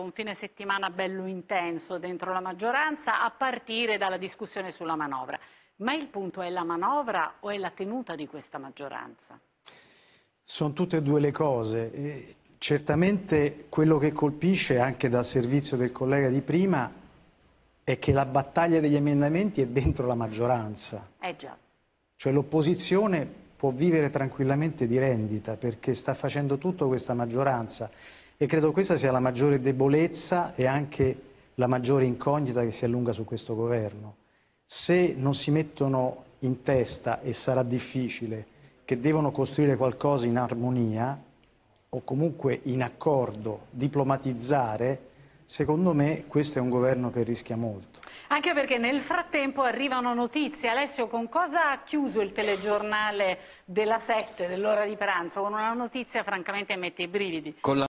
un fine settimana bello intenso dentro la maggioranza a partire dalla discussione sulla manovra. Ma il punto è la manovra o è la tenuta di questa maggioranza? Sono tutte e due le cose. certamente quello che colpisce anche dal servizio del collega di prima è che la battaglia degli emendamenti è dentro la maggioranza. Eh già. Cioè l'opposizione può vivere tranquillamente di rendita perché sta facendo tutto questa maggioranza e credo questa sia la maggiore debolezza e anche la maggiore incognita che si allunga su questo governo. Se non si mettono in testa, e sarà difficile, che devono costruire qualcosa in armonia o comunque in accordo, diplomatizzare, Secondo me questo è un governo che rischia molto. Anche perché nel frattempo arrivano notizie. Alessio, con cosa ha chiuso il telegiornale della 7, dell'ora di pranzo? Con una notizia francamente mette i brividi.